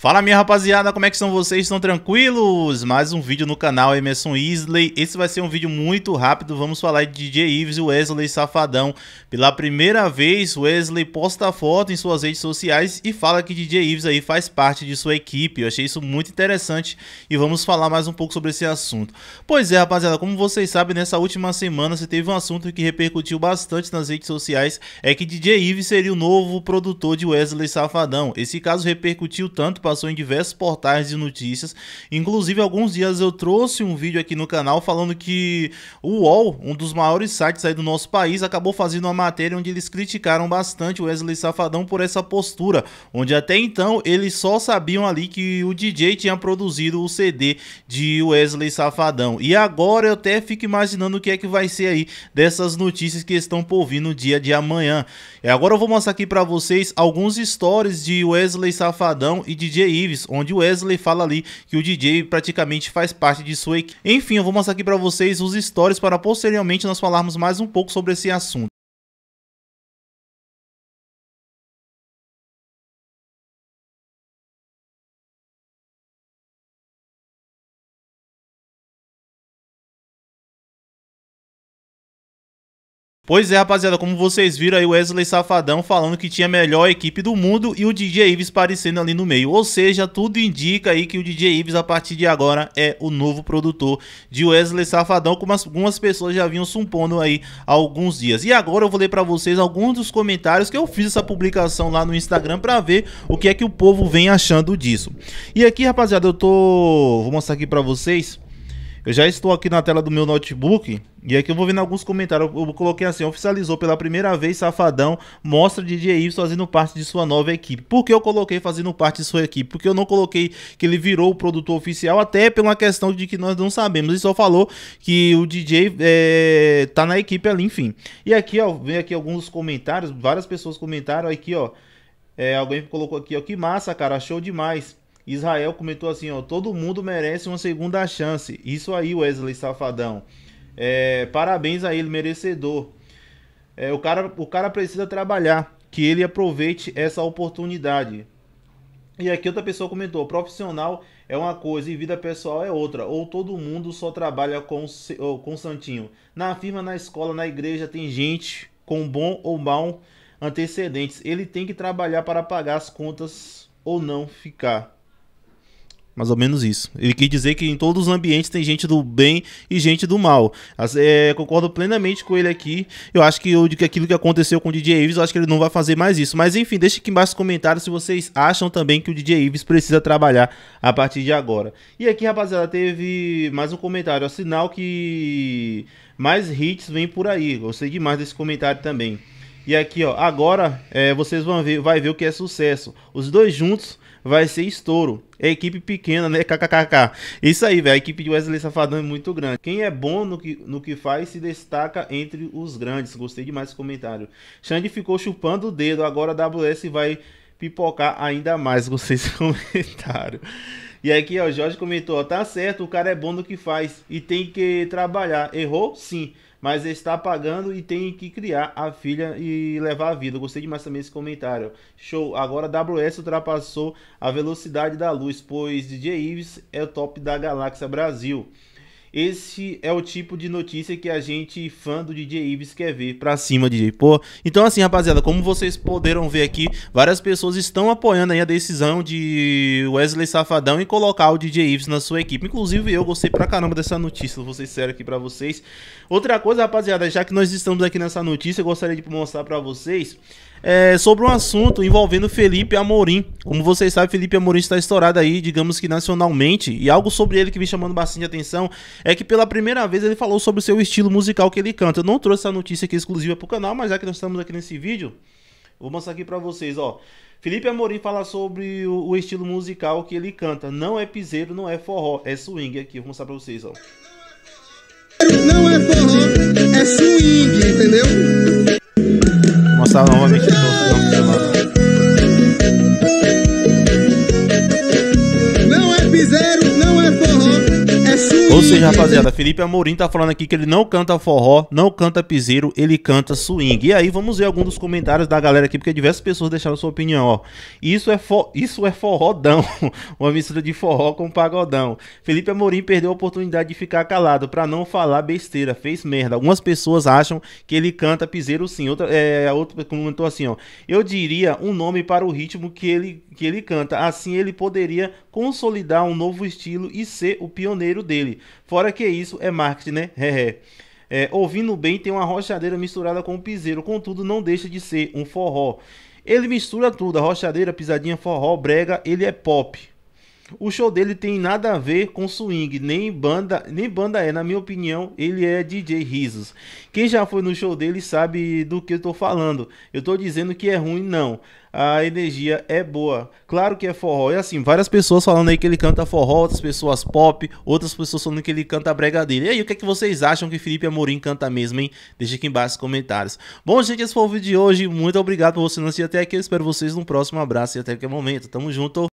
Fala minha rapaziada, como é que estão vocês? Estão tranquilos? Mais um vídeo no canal Emerson Isley. Esse vai ser um vídeo muito rápido, vamos falar de DJ Ives e Wesley Safadão. Pela primeira vez, Wesley posta foto em suas redes sociais e fala que DJ Ives aí faz parte de sua equipe. Eu achei isso muito interessante e vamos falar mais um pouco sobre esse assunto. Pois é, rapaziada, como vocês sabem, nessa última semana se teve um assunto que repercutiu bastante nas redes sociais, é que DJ Ives seria o novo produtor de Wesley Safadão. Esse caso repercutiu tanto passou em diversos portais de notícias. Inclusive, alguns dias eu trouxe um vídeo aqui no canal falando que o UOL, um dos maiores sites aí do nosso país, acabou fazendo uma matéria onde eles criticaram bastante o Wesley Safadão por essa postura, onde até então eles só sabiam ali que o DJ tinha produzido o CD de Wesley Safadão. E agora eu até fico imaginando o que é que vai ser aí dessas notícias que estão por vir no dia de amanhã. E agora eu vou mostrar aqui para vocês alguns stories de Wesley Safadão e DJ Ives, onde Wesley fala ali que o DJ praticamente faz parte de sua equipe. Enfim, eu vou mostrar aqui para vocês os stories para posteriormente nós falarmos mais um pouco sobre esse assunto. Pois é, rapaziada, como vocês viram aí, o Wesley Safadão falando que tinha a melhor equipe do mundo e o DJ Ives parecendo ali no meio. Ou seja, tudo indica aí que o DJ Ives, a partir de agora, é o novo produtor de Wesley Safadão, como algumas pessoas já vinham supondo aí há alguns dias. E agora eu vou ler para vocês alguns dos comentários que eu fiz essa publicação lá no Instagram para ver o que é que o povo vem achando disso. E aqui, rapaziada, eu tô... vou mostrar aqui para vocês eu já estou aqui na tela do meu notebook e aqui eu vou vendo alguns comentários. Eu coloquei assim: oficializou pela primeira vez Safadão, mostra DJ Y fazendo parte de sua nova equipe. Por que eu coloquei fazendo parte de sua equipe? Porque eu não coloquei que ele virou o produtor oficial, até pela questão de que nós não sabemos. Ele só falou que o DJ é, tá na equipe ali, enfim. E aqui, ó, vem aqui alguns comentários, várias pessoas comentaram aqui, ó. É, alguém colocou aqui, ó, que massa, cara, show demais. Israel comentou assim, ó, todo mundo merece uma segunda chance. Isso aí, Wesley Safadão. É, parabéns a ele, merecedor. É, o, cara, o cara precisa trabalhar, que ele aproveite essa oportunidade. E aqui outra pessoa comentou: profissional é uma coisa e vida pessoal é outra. Ou todo mundo só trabalha com, com Santinho. Na firma, na escola, na igreja, tem gente com bom ou mau antecedentes. Ele tem que trabalhar para pagar as contas ou não ficar. Mais ou menos isso. Ele quis dizer que em todos os ambientes tem gente do bem e gente do mal. É, concordo plenamente com ele aqui. Eu acho que eu, aquilo que aconteceu com o DJ Ives, eu acho que ele não vai fazer mais isso. Mas enfim, deixa aqui embaixo nos comentários se vocês acham também que o DJ Ives precisa trabalhar a partir de agora. E aqui, rapaziada, teve mais um comentário. É sinal que mais hits vem por aí. Gostei demais desse comentário também. E aqui, ó, agora é, vocês vão ver, vai ver o que é sucesso. Os dois juntos vai ser estouro. É equipe pequena, né? KKKK. Isso aí, velho. A equipe de Wesley Safadão é muito grande. Quem é bom no que, no que faz se destaca entre os grandes. Gostei demais desse comentário. Xande ficou chupando o dedo. Agora a WS vai pipocar ainda mais. Gostei desse comentário. E aqui, ó, Jorge comentou, ó, tá certo, o cara é bom no que faz e tem que trabalhar. Errou? Sim. Mas está pagando e tem que criar a filha e levar a vida. gostei demais também desse comentário. Show. Agora a WS ultrapassou a velocidade da luz, pois DJ Ives é o top da galáxia Brasil. Esse é o tipo de notícia que a gente, fã do DJ Ives, quer ver pra cima, DJ. Pô, então assim, rapaziada, como vocês puderam ver aqui, várias pessoas estão apoiando aí a decisão de Wesley Safadão e colocar o DJ Ives na sua equipe. Inclusive, eu gostei pra caramba dessa notícia, vou ser sério aqui pra vocês. Outra coisa, rapaziada, já que nós estamos aqui nessa notícia, eu gostaria de mostrar pra vocês é, sobre um assunto envolvendo Felipe Amorim. Como vocês sabem, Felipe Amorim está estourado aí, digamos que nacionalmente, e algo sobre ele que me chamando bastante atenção é que pela primeira vez ele falou sobre o seu estilo musical que ele canta. Eu não trouxe essa notícia aqui exclusiva pro canal, mas já que nós estamos aqui nesse vídeo, vou mostrar aqui para vocês, ó. Felipe Amorim fala sobre o, o, estilo musical que ele canta. Não é piseiro, não é forró, é swing aqui. Vou mostrar para vocês, ó. Não é forró, é swing, entendeu? Vou mostrar novamente pra vocês, vamos seja, rapaziada, né? Felipe Amorim tá falando aqui que ele não canta forró, não canta piseiro, ele canta swing. E aí vamos ver alguns dos comentários da galera aqui, porque diversas pessoas deixaram sua opinião, ó. Isso é, Isso é forrodão, uma mistura de forró com pagodão. Felipe Amorim perdeu a oportunidade de ficar calado para não falar besteira, fez merda. Algumas pessoas acham que ele canta piseiro sim, outra, é, outra comentou assim, ó. Eu diria um nome para o ritmo que ele, que ele canta, assim ele poderia consolidar um novo estilo e ser o pioneiro dele. Fora que isso é marketing, né? é, ouvindo bem, tem uma rochadeira misturada com o piseiro, contudo não deixa de ser um forró. Ele mistura tudo, a rochadeira, pisadinha, forró, brega, ele é pop o show dele tem nada a ver com swing, nem banda, nem banda é, na minha opinião, ele é DJ Risos. Quem já foi no show dele sabe do que eu tô falando. Eu tô dizendo que é ruim não. A energia é boa. Claro que é forró. e assim, várias pessoas falando aí que ele canta forró, outras pessoas pop, outras pessoas falando que ele canta brega dele. E aí, o que é que vocês acham que Felipe Amorim canta mesmo, hein? Deixa aqui embaixo nos comentários. Bom, gente, esse foi o vídeo de hoje. Muito obrigado por você assistir até aqui. Eu espero vocês no próximo abraço e até qualquer momento. Tamo junto.